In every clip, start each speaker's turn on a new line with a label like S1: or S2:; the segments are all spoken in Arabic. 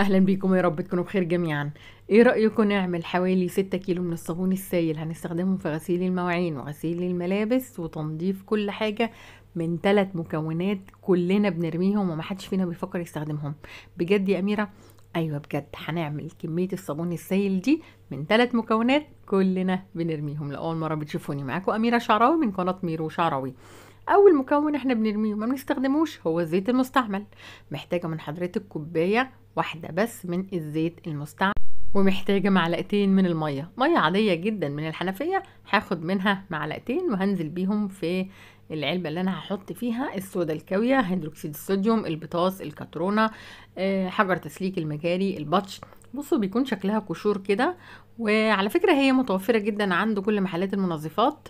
S1: اهلا بيكم يا رب تكونوا بخير جميعا ايه رايكم نعمل حوالي 6 كيلو من الصابون السائل هنستخدمه في غسيل المواعين وغسيل الملابس وتنظيف كل حاجه من ثلاث مكونات كلنا بنرميهم ومحدش فينا بيفكر يستخدمهم بجد يا اميره ايوه بجد هنعمل كميه الصابون السائل دي من ثلاث مكونات كلنا بنرميهم لاول مره بتشوفوني معاكم اميره شعراوي من قناه ميرو شعراوي اول مكون احنا بنرميه وما بنستخدموش هو الزيت المستعمل محتاجه من حضرتك كوبايه واحدة بس من الزيت المستعمل ومحتاجة معلقتين من المية مية عادية جدا من الحنفية هاخد منها معلقتين وهنزل بيهم في العلبة اللي انا هحط فيها الصودا الكاوية هيدروكسيد الصوديوم البطاس الكترونة آه، حجر تسليك المجاري البطش بصوا بيكون شكلها قشور كده وعلى فكرة هي متوفرة جدا عند كل محلات المنظفات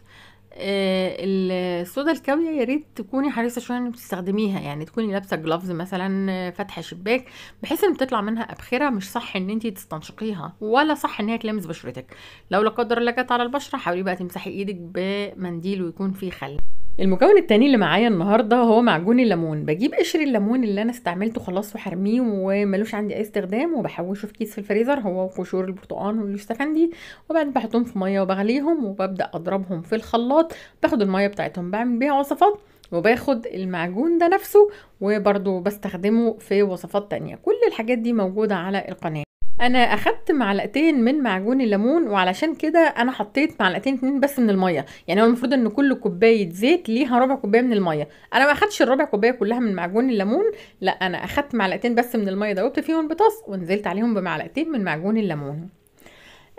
S1: آه، الصودا الكاوية يا ريت تكوني حريصة شوية انك تستخدميها يعني تكوني لابسة جلافز مثلا آه، فاتحة شباك بحيث ان بتطلع منها أبخرة مش صح ان انت تستنشقيها ولا صح ان هي تلامس بشرتك لو لا قدر الله على البشرة حاولي بقى تمسحي ايدك بمنديل ويكون فيه خل المكون التاني اللي معايا النهارده هو معجون الليمون بجيب قشر الليمون اللي انا استعملته خلاص وحرميه وملوش عندي اي استخدام وبحوشه في كيس في الفريزر هو وقشور البرتقان والاستفندي وبعدين بحطهم في ميه وبغليهم وببدا اضربهم في الخلاط باخد الميه بتاعتهم بعمل بيها وصفات وباخد المعجون ده نفسه وبرده بستخدمه في وصفات تانية كل الحاجات دي موجودة على القناة انا اخدت معلقتين من معجون الليمون وعلشان كده انا حطيت معلقتين اتنين بس من الميه يعني هو المفروض ان كل كوبايه زيت ليها ربع كوبايه من الميه انا ما اخدتش الربع كوبايه كلها من معجون الليمون لا انا اخدت معلقتين بس من الميه دوبت فيهم بطاس ونزلت عليهم بمعلقتين من معجون الليمون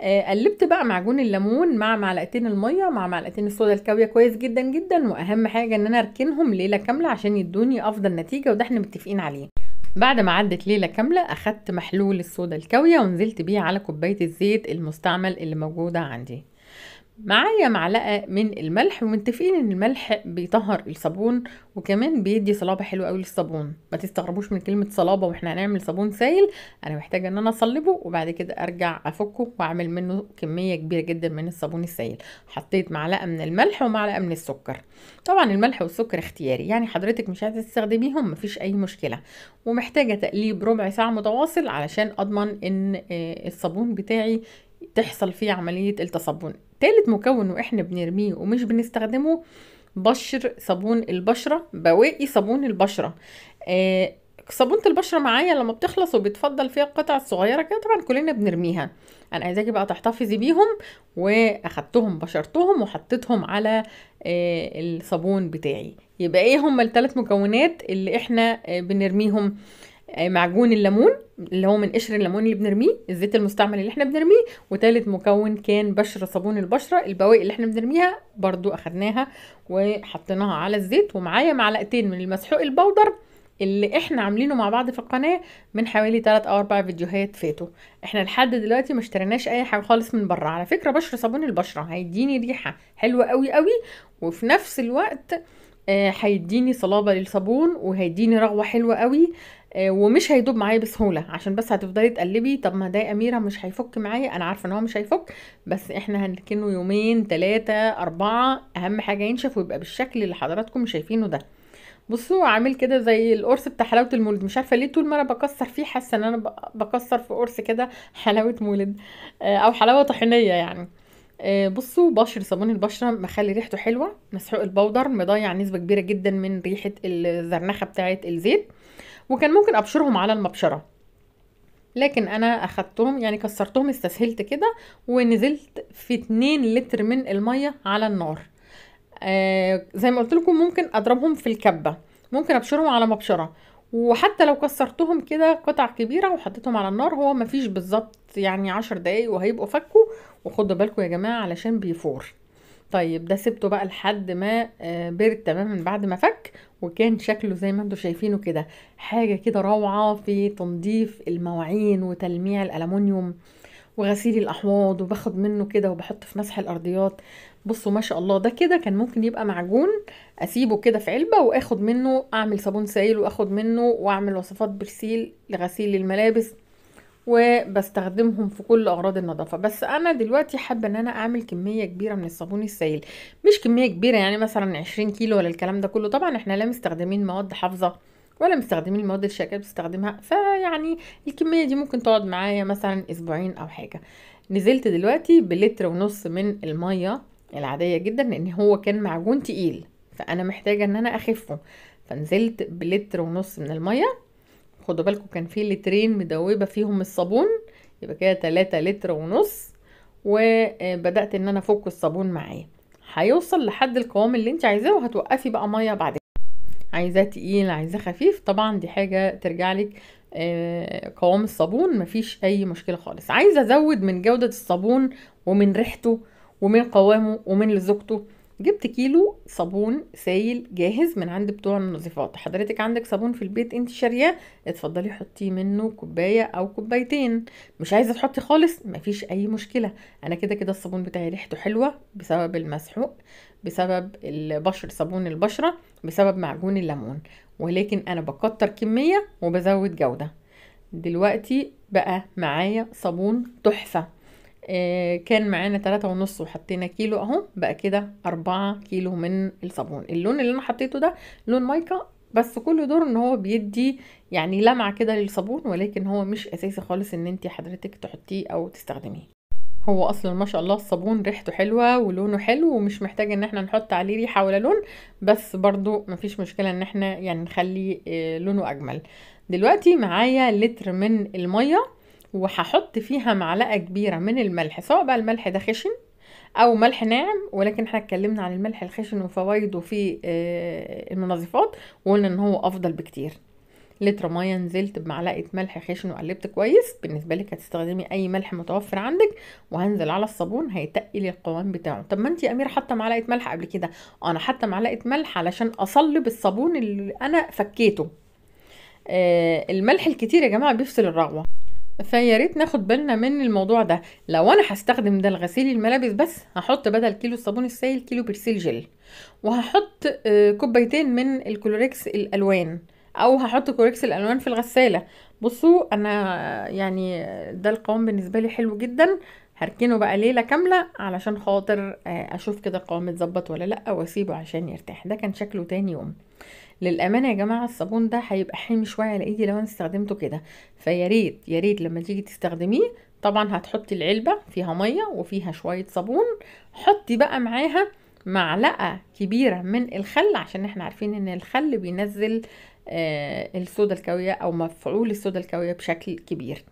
S1: آه، قلبت بقى معجون الليمون مع معلقتين الميه مع معلقتين الصودا الكاويه كويس جدا جدا واهم حاجه ان انا اركنهم ليله كامله عشان يدوني افضل نتيجه وده احنا متفقين عليه بعد ما عدت ليله كامله اخدت محلول الصودا الكاويه ونزلت بيه على كوبايه الزيت المستعمل اللي موجوده عندي معايا معلقة من الملح ومتفقين ان الملح بيطهر الصابون وكمان بيدي صلابة حلوة قوي للصابون ما تستغربوش من كلمة صلابة واحنا هنعمل صابون سايل انا محتاجة ان انا اصلبه وبعد كده ارجع افكه واعمل منه كمية كبيرة جدا من الصابون السايل حطيت معلقة من الملح ومعلقة من السكر طبعا الملح والسكر اختياري يعني حضرتك مش هتستخدميهم مفيش اي مشكلة ومحتاجة تقليب ربع ساعة متواصل علشان اضمن ان آه، الصابون بتاعي تحصل فيه عملية التصبن تالت مكون واحنا بنرميه ومش بنستخدمه بشر صابون البشره بواقي صابون البشره آه صابونه البشره معايا لما بتخلص وبتفضل فيها القطع الصغيره كده طبعا كلنا بنرميها انا عايزاكي بقى تحتفظي بيهم واخدتهم بشرتهم وحطيتهم على آه الصابون بتاعي يبقى ايه هما الثلاث مكونات اللي احنا آه بنرميهم آه آه، معجون الليمون اللي هو من قشر الليمون اللي بنرميه الزيت المستعمل اللي احنا بنرميه وتالت مكون كان بشره صابون البشره البواقي اللي احنا بنرميها برضو اخدناها وحطيناها على الزيت ومعايا معلقتين من المسحوق البودر اللي احنا عاملينه مع بعض في القناه من حوالي 3 او 4 فيديوهات فاتوا احنا لحد دلوقتي ما اشتريناش اي حاجه خالص من بره على فكره بشره صابون البشره هيديني ريحه حلوه قوي قوي وفي نفس الوقت آه، هيديني آه صلابه للصابون وهيديني رغوه حلوه قوي آه ومش هيدوب معايا بسهوله عشان بس هتفضلي تقلبي طب ما ده اميره مش هيفك معايا انا عارفه ان هو مش هيفك بس احنا هنركنه يومين ثلاثه اربعه اهم حاجه ينشف ويبقى بالشكل اللي حضراتكم شايفينه ده بصوا عامل كده زي القرص بتاع حلاوه المولد مش عارفه ليه طول ما انا بكسر فيه حاسه ان انا بكسر في قرص كده حلاوه مولد آه، او حلاوه طحينيه يعني آه، بصوا بشر صابون البشره مخلي ريحته حلوه مسحوق البودر مضيع نسبه كبيره جدا من ريحه الزرنخه بتاعه الزيت وكان ممكن ابشرهم على المبشره لكن انا اخدتهم يعني كسرتهم استسهلت كده ونزلت في 2 لتر من الميه على النار آه زي ما قلت لكم ممكن اضربهم في الكبه ممكن ابشرهم على مبشره وحتى لو كسرتهم كده قطع كبيرة وحطيتهم على النار هو مفيش بالظبط يعني عشر دقايق وهيبقوا فكوا وخدوا بالكم يا جماعة علشان بيفور طيب ده سبته بقى لحد ما آه، برد تماما بعد ما فك وكان شكله زي ما انتم شايفينه كده حاجة كده روعة في تنظيف المواعين وتلميع الألمونيوم وغسيل الأحواض وباخد منه كده وبحط في مسح الأرضيات بصوا ما شاء الله ده كده كان ممكن يبقى معجون اسيبه كده في علبه واخد منه اعمل صابون سائل واخد منه واعمل وصفات برسيل لغسيل الملابس وبستخدمهم في كل اغراض النظافه بس انا دلوقتي حابه ان انا اعمل كميه كبيره من الصابون السائل مش كميه كبيره يعني مثلا 20 كيلو ولا الكلام ده كله طبعا احنا لا مستخدمين مواد حافظه ولا مستخدمين المواد الشركات بتستخدمها فيعني الكميه دي ممكن تقعد معايا مثلا اسبوعين او حاجه نزلت دلوقتي بلتر ونص من الميه العاديه جدا لان هو كان معجون تقيل فانا محتاجه ان انا اخفه فنزلت بلتر ونص من الميه خدوا بالكم كان في لترين مدوبه فيهم الصابون يبقى كده تلاتة لتر ونص وبدات ان انا افك الصابون معاه هيوصل لحد القوام اللي انت عايزاه وهتوقفي بقى ميه بعد عايزاه تقيل عايزاه خفيف طبعا دي حاجه ترجع لك آه، قوام الصابون مفيش اي مشكله خالص عايزه ازود من جوده الصابون ومن ريحته ومن قوامه ومن لزوجته جبت كيلو صابون سايل جاهز من عند بتوع النظيفات حضرتك عندك صابون في البيت انت شارياه اتفضلي حطي منه كوبايه او كوبايتين مش عايزه تحطي خالص مفيش اي مشكله انا كده كده الصابون بتاعي ريحته حلوه بسبب المسحوق بسبب البشر صابون البشره بسبب معجون الليمون ولكن انا بكتر كميه وبزود جوده دلوقتي بقى معايا صابون تحفه آه، كان معانا تلاتة ونص وحطينا كيلو اهو بقى كده أربعة كيلو من الصابون اللون اللي انا حطيته ده لون مايكا بس كل دور ان هو بيدي يعني لمعة كده للصابون ولكن هو مش اساسي خالص ان انت حضرتك تحطيه او تستخدميه هو اصلا ما شاء الله الصابون ريحته حلوه ولونه حلو ومش محتاج ان احنا نحط عليه ريحه ولا لون بس برضو مفيش مشكله ان احنا يعني نخلي آه، لونه اجمل دلوقتي معايا لتر من الميه وهحط فيها معلقه كبيره من الملح سواء بقى الملح ده خشن او ملح ناعم ولكن احنا اتكلمنا عن الملح الخشن وفوائده في آه، المنظفات وقلنا ان هو افضل بكتير لتر ميه نزلت بمعلقه ملح خشن وقلبت كويس بالنسبه لك هتستخدمي اي ملح متوفر عندك وهنزل على الصابون هيتقل القوام بتاعه طب ما انت اميره حاطه معلقه ملح قبل كده انا حاطه معلقه ملح علشان اصلب الصابون اللي انا فكيته آه الملح الكتير يا جماعه بيفصل الرغوه فيا ريت ناخد بالنا من الموضوع ده لو انا هستخدم ده لغسيل الملابس بس هحط بدل كيلو الصابون السائل كيلو برسيل جل وهحط آه، كوبايتين من الكلوريكس الالوان او هحط كلوريكس الالوان في الغساله بصوا انا يعني ده القوام بالنسبه لي حلو جدا هركنه بقى ليله كامله علشان خاطر آه، اشوف كده القوام اتظبط ولا لا واسيبه عشان يرتاح ده كان شكله تاني يوم للامانه يا جماعه الصابون ده هيبقى حامي شويه على ايدي لو انا استخدمته كده فيا ريت يا ريت لما تيجي تستخدميه طبعا هتحطي العلبه فيها ميه وفيها شويه صابون حطي بقى معاها معلقه كبيره من الخل عشان احنا عارفين ان الخل بينزل آه الصودا الكاويه او مفعول الصودا الكاويه بشكل كبير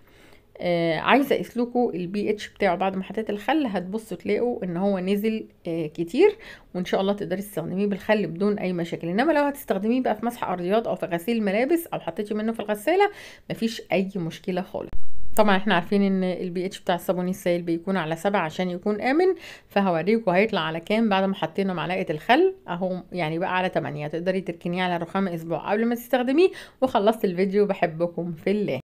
S1: آه عايزه اسلكوا البي اتش بتاعه بعد ما حطيت الخل هتبصوا تلاقوا ان هو نزل آه كتير وان شاء الله تقدري تستخدميه بالخل بدون اي مشاكل انما لو هتستخدميه بقى في مسح ارضيات او في غسيل ملابس او حطيتي منه في الغساله مفيش اي مشكله خالص طبعا احنا عارفين ان البي اتش بتاع الصابون السائل بيكون على سبعة عشان يكون امن فهوريكوا هيطلع على كام بعد ما حطينا معلقه الخل اهو يعني بقى على 8 تقدري تركنيه على رخام اسبوع قبل ما تستخدميه وخلصت الفيديو بحبكم في الله